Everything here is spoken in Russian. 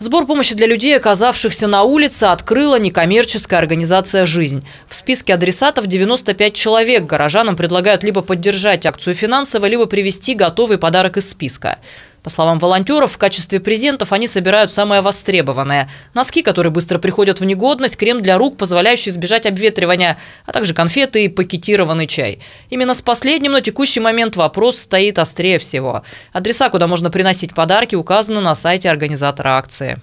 Сбор помощи для людей, оказавшихся на улице, открыла некоммерческая организация «Жизнь». В списке адресатов 95 человек. Горожанам предлагают либо поддержать акцию финансово, либо привести готовый подарок из списка. По словам волонтеров, в качестве презентов они собирают самое востребованное. Носки, которые быстро приходят в негодность, крем для рук, позволяющий избежать обветривания, а также конфеты и пакетированный чай. Именно с последним на текущий момент вопрос стоит острее всего. Адреса, куда можно приносить подарки, указаны на сайте организатора акции.